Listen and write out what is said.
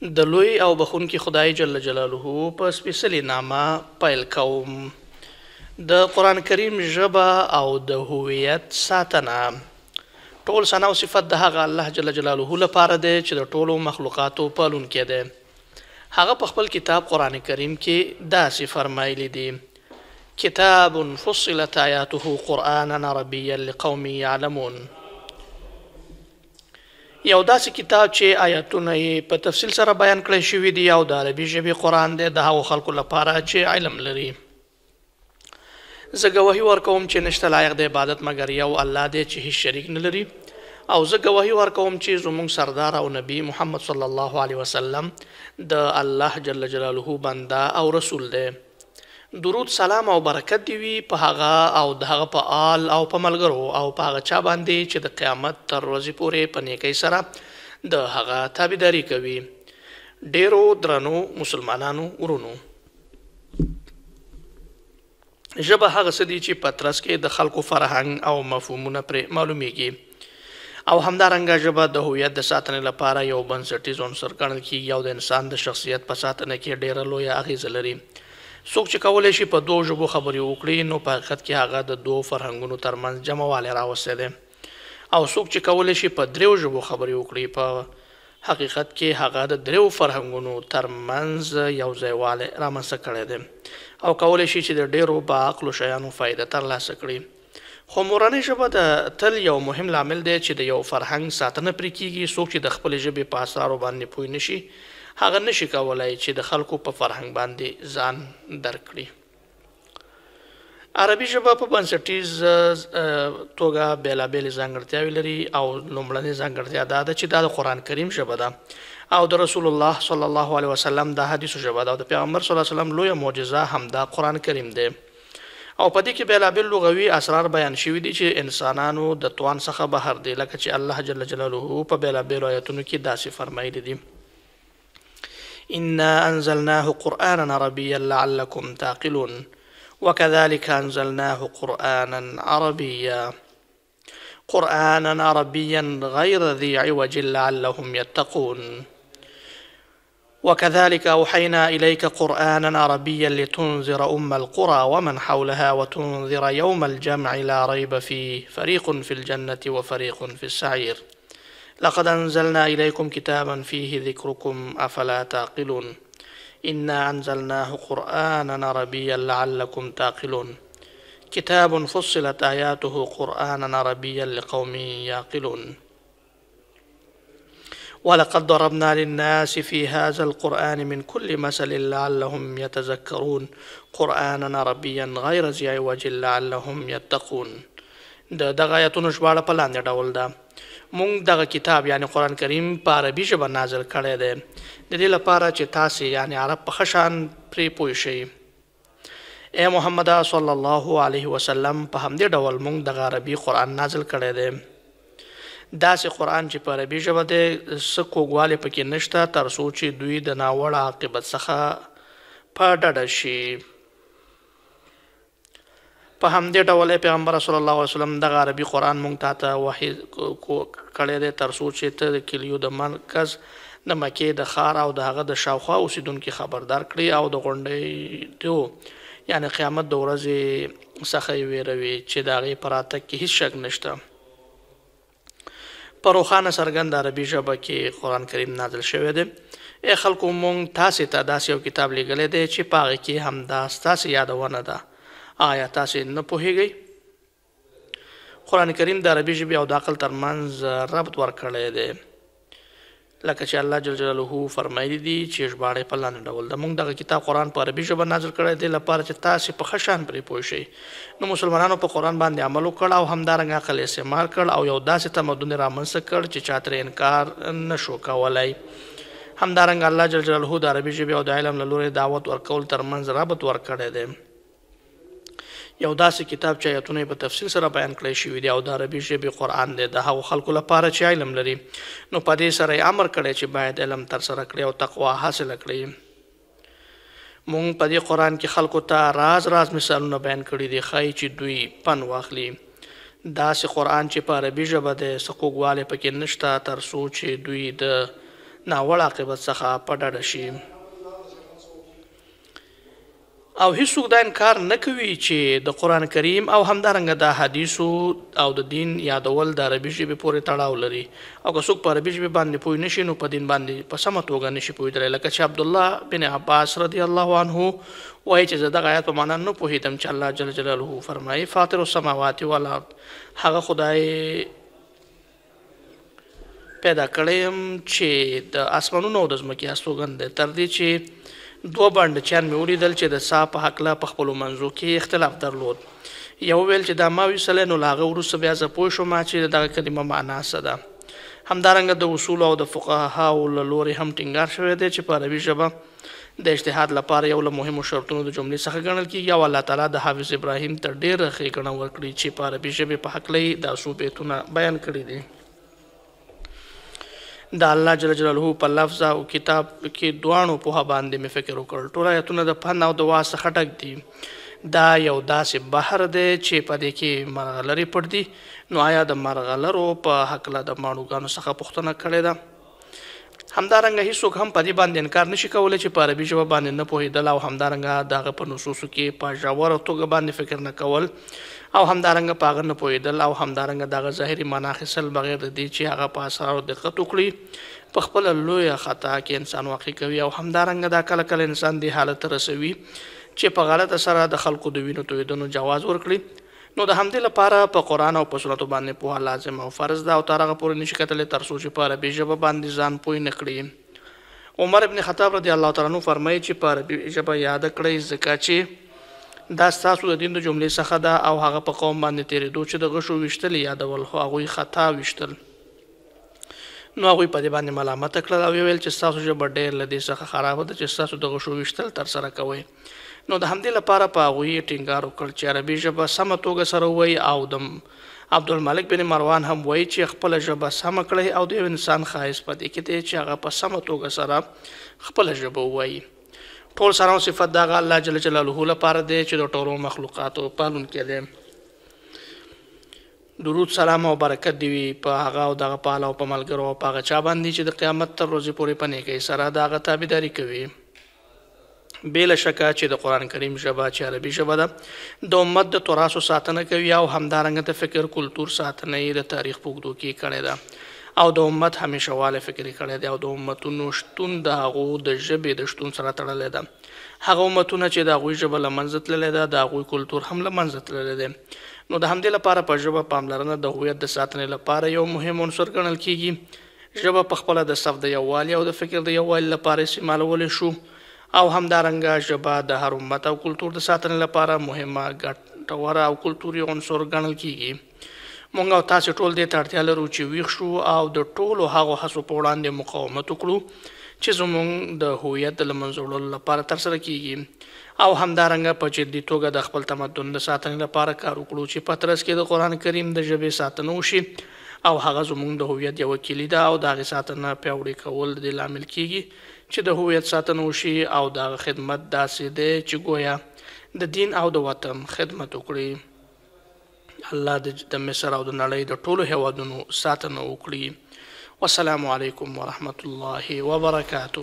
د لوی او بخونکي خدای جل جلاله په سپیشلی نامه پیل کوم د قران کریم ژبه او د هویت ساتنه ټول ثنا او صفت د هغه الله جل جلاله لپاره دی چې د ټولو مخلوقاتو پالونکی دی هغه په خپل کتاب قران کریم کې داسې فرمایلی دی کتاب فصلت آیاته قرانا عربيا لقوم يعلمون یو داسې کتاب چې آیاتونه یې په تفصیل سره بیان کړی شوی دی او د عربي ژبې قران دی د هغو خلکو لپاره چې علم لري زه ګواهي ورکوم چې نشته لایق د عبادت مګر یو الله دی چې هیڅ شریک نه لري او زه ګواهي ورکوم چې زموږ سردار او نبی محمد صلی الله علیه وسلم د الله جل جلاله بنده او رسول دی درود سلام او برکت دی وي په هغه او دغه په آل او په ملګرو او په هغه چا باندې چې د قیامت تر ورځې پورې په نیکی سره د هغه تابعداري کوي ډیرو درنو مسلمانانو ورونو ژبه هغه سدي چې پترس کې د خلکو فرهنګ او مفهومونه پر معلومیږي او همدارنګه ژبه د هویت د ساتنې لپاره یو بنسټیز عنصر ګڼل کیږي او د انسان د شخصیت په ساتنه کې ډیره لویه اغیزه لري څوک چې کولای شي په دوه ژبو خبرې وکړي نو په حقیقت کې هغه د دوه فرهنګونو ترمنځ جمعوالی راوستی دی او څوک چې کولای شي په دریو ژبو خبرې وکړي په حقیقت کې هغه د دریو فرهنګونو ترمنځ یو ځایوالی رامنځته کړی دی او کولای شي چې د ډیرو باعقلو شیانو فایده ترلاسه کړي خو مورنۍ ژبه د تل یو مهم لامل دی چې د یو فرهنګ ساتنه پرې کیږي څوک چې د خپل ژبې په اثارو باندې پوه نشي هغه نشي کولای چې د خلکو په فرهنګ باندې ځان درکړي عربي ژبه په بنسټیز توګه بیلابېلې ځانګړتیاوې لري او لومړنۍ ځانګړتیا دا ده چې دا د قران کریم ژبه ده او د رسول الله صلی الله علیه وسلم د حدیثو ژبه ده او د پیغمبر صلی الله علیه وسلم لویه معجزه هم د قران کریم ده او په دې کې بیلابل لغوي اسرار بیان شوي دي چې انسانانو د توان څخه بهر دي لکه چې الله جل جلاله په بیلابل آیاتونو کې داسې فرمایلی دي, دي. إنا أنزلناه قرآنا عربيا لعلكم تعقلون وكذلك أنزلناه قرآنا عربيا قرآنا عربيا غير ذي عوج لعلهم يتقون وكذلك أوحينا إليك قرآنا عربيا لتنذر أم القرى ومن حولها وتنذر يوم الجمع لا ريب فيه فريق في الجنة وفريق في السعير لقد أنزلنا إليكم كتابا فيه ذكركم أفلا تعقلون إنا أنزلناه قرآنا عربيا لعلكم تعقلون كتاب فصلت آياته قرآنا عربيا لقوم يعقلون ولقد ضربنا للناس في هذا القرآن من كل مثل لعلهم يتذكرون قرآنا عربيا غير ذي عوج لعلهم يتقون ده ده غاية نشبال بلان ده مونږ دغه کتاب یعنی قران کریم په عربي ژبه نازل کړی دی د دې لپاره چې تاسو یعنی عرب په خشان پری پوه شئ اے محمد صلی الله علیه وسلم په همدې ډول مونږ د عربي قران نازل کړی دی داسې قرآن چې په عربي ژبه دی څه کوږوالی پکې نشته تر څو چې دوی د ناوړه عاقبت څخه په ډډه شي په همدې ډول پیغمبر صلی الله علیه وسلم د عربي قران مونږ ته ته وحي کړي دي تر څو چې ته کلیو د مرکز د مکه د خار او د هغه د شاوخوا اوسیدونکو خبردار کړي او د غونډې ته یعنی قیامت د ورځې څخه ویروي چې دا غي پراته کې هیڅ شک نشته په روخانه سرګند عربي ژبه کې قران کریم نازل شوی دی اے خلکو مونږ تاسو ته داسې یو کتاب لګلې دی چې پاغه کې هم دا تاسو یادونه ده آیا تاسو نه پوهیږئ قران کریم د عربي ژبې او د عقل ترمنځ ربط ورکړی دی لکه چې الله جل جلاله فرمایلی دی چې ژباړې په لاندې ډول د موږ دغه کتاب قران په عربي ژبه نازل کړی دی لپاره چې تاسو په خشان پرې پوه شئ نو مسلمانانو په قران باندې عمل وکړ او همدارنګه عقل استعمال کړ او یو داسې تمدن را منځ کړ چې چاته انکار نشو کولای همدارنګه الله جل جلاله د عربي ژبې او د علم له لوري دعوت ورکول ترمنځ رابط ورکړی دی یو داسې کتاب چې آیتونه په تفصیل سره بیان کړی شوی دی او د عربي ژبې قران دی د هغو خلکو لپاره چې علم لري نو په دې سره یې امر کړی چې باید علم تر سره کړي او تقوا حاصل کړي مونږ په دې قران کې خلکو ته راز راز مثالونه بیان کړي دي خای چې دوی پن واخلي داسې قران چې په عربي ژبه دی سقوګواله پکې نشته تر سوچ دوی د ناوړه عاقبت څخه پډړ شي او هیڅوک دا انکار نه کوي چې د قران کریم او همدارنګه د حدیثو او د دین یادول د عربي ژبې پورې تړاو لري او که څوک په عربي ژبې باندې پوه نشي نو په دین باندې په سمه توګه نشي پوهېدلی لکه چې عبد الله بن عباس رضی الله عنه وایي چې زه دغه آیات په معنا نه پوهېدم چې الله جل جلاله فرمایي فاطر السماوات والارض هغه خدای پیدا کړی چې د اسمانونو او د ځمکې استوګن دی تر دې چې دوه بانډچیان مې ولیدل چې د سا په حقله په خپلو منځو کې اختلاف درلود یو ویل چې دا ماوي سلی نو لاغه وروسته بیا زه پوه شوم چې دغه کلمه معنا څه ده همدارنګه د اصول او د فقهاو له لورې هم ټینګار شوی دی چې په عربي ژبه د اجتهاد لپاره یو له مهمو شرطونو د جملې څخه ګڼل کیږي او الله تعالی د حافظ ابراهیم تر ډیره ښېګڼه ورکړي چې په عربي ژبې په هکله یې دا څو بیتونه بیان کړي دي د الله جل جلاله په لفظ او کتاب کې دوانو په باندې مې فکر وکړ ټول آیتونه د فن او د واسه خټک دي دا یو داسې بحر دی چې په دې کې مرغلري پټ دي نو آیا د مرغلرو په حق له د ماڼوګانو څخه پوښتنه کړې ده همدارنګه هیڅوک هم په دې باندې انکار نشي کولای چې په عربي ژبه باندې نه پوهیدل او همدارنګه دغه په نصوصو کې په ژوره توګه باندې فکر نه کول او همدارنګه پاغه نه پویدل او همدارنګه دغه ظاهري مناخصل بغیر د دې چې هغه پاسا او دقت وکړي په خپل لوی خطا کې انسان واقع کوي او همدارنګه دا کله کله انسان دی حالت رسوي چې په غلط سره د خلکو د وینو تویدنو جواز ورکړي نو د همدې لپاره په قران او په سنت باندې په لازم او فرض ده او ترغه پورې نشي کتلې تر څو چې په عربي ژبه باندې ځان پوي نکړي عمر ابن خطاب رضی الله تعالی عنہ فرمایي چې په عربي ژبه یاد کړئ زکات چې دا ستاسو د دین د جملې څخه ده او هغه په قوم باندې تیرېدو چې د غشو ویشتل یادول خو هغوی خطا ویشتل نو هغوی په دې باندې ملامت کړل او ویل چې ستاسو ژبه ډېر له دې څخه خراب ده چې ستاسو د غشو ویشتل تر سره کوي نو د همدې لپاره په هغوی ټینګار وکړ چې عربي ژبه سمه توګه سره ووایي او د عبدالملک بن مروان هم وایي چې خپل ژبه سم کړي او د انسان خایس پدې کې چې هغه په سم توګه سره خپل ژبه وایي ټول سره صفات د الله جل جلاله لپاره دی چې د ټولو مخلوقاتو پالونکی دی درود سلام او برکت دی په هغه او دغه پال او په ملګرو او په هغه چا باندې چې د قیامت تر ورځې پورې پنې کوي سره د هغه تابعداري کوي بل شکه چې د قران کریم ژبه چې عربي ژبه ده د امت د تراث ساتنه کوي او همدارنګه د فکر کلتور ساتنه یې د تاریخ په اوږدو کې کړې ده او د امت همیشواله فکر کړي دي او د امتونو شتون د هغو د ژبې د شتون سره تړلې ده هغه امتونه چې د هغوی ژبه لمنځت للې ده د هغوی کلتور هم لمنځت للې ده نو د همدې لپاره په ژبه پاملرنه د هویت د ساتنې لپاره یو مهم عنصر ګڼل کیږي ژبه په خپل د صف د یووالي او د فکر د یووالي لپاره استعمالول شو او همدارنګه ژبه د هر امت او کلتور د ساتنې لپاره مهمه ګټوره او کلتوري عنصر ګڼل کیږي مونږ او تاسو ټول د تړتیا لرو چې ویښ شو او د ټولو هغه حسو په وړاندې مقاومت وکړو چې زموږ د هویت د منځوړلو لپاره تر سره کیږي او همدارنګه په جدي توګه د خپل تمدن د ساتنې لپاره کار وکړو چې پترس کې د قران کریم د ژبې ساتنه وشي او هغه زموږ د هویت یو کلی ده او د ساتنه پیوړی کول د لامل کیږي چې د هویت ساتنه وشي او د خدمت داسې ده چې گویا د دین او د وطن خدمت وکړي الله د مصر او د نړۍ د ټولو هیوادونو ساتنه وکړي والسلام علیکم ورحمة الله وبرکاته